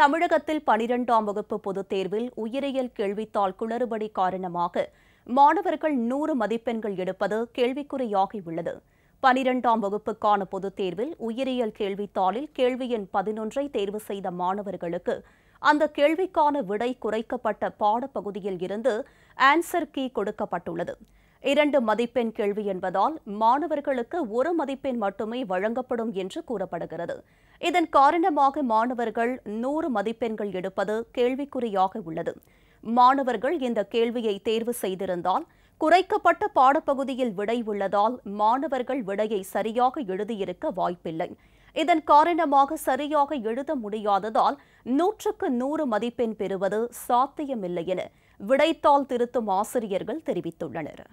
தமிழகத்தில் பனிரெண்டாம் வகுப்பு பொதுத் தேர்வில் உயிரியல் கேள்வித்தாள் குளறுபடி காரணமாக மாணவர்கள் நூறு மதிப்பெண்கள் எடுப்பது கேள்விக்குறியாகியுள்ளது பனிரெண்டாம் வகுப்புக்கான பொதுத் தேர்வில் உயிரியல் கேள்வித்தாளில் கேள்வி எண் பதினொன்றை தேர்வு செய்த மாணவர்களுக்கு அந்த கேள்விக்கான விடை குறைக்கப்பட்ட பாடப்பகுதியில் இருந்து ஆன்சர் கீ கொடுக்கப்பட்டுள்ளது இரண்டு மதிப்பெண் கேள்வி என்பதால் மாணவர்களுக்கு ஒரு மதிப்பெண் மட்டுமே வழங்கப்படும் என்று கூறப்படுகிறது இதன் காரணமாக மாணவர்கள் நூறு மதிப்பெண்கள் எடுப்பது கேள்விக்குறியாக உள்ளது மாணவர்கள் இந்த கேள்வியை தேர்வு செய்திருந்தால் குறைக்கப்பட்ட பாடப்பகுதியில் விடை உள்ளதால் மாணவர்கள் விடையை சரியாக எழுதியிருக்க வாய்ப்பில்லை இதன் காரணமாக சரியாக எழுத முடியாததால் நூற்றுக்கு நூறு மதிப்பெண் பெறுவது சாத்தியமில்லை என விடைத்தாள் திருத்தும் ஆசிரியர்கள் தெரிவித்துள்ளனர்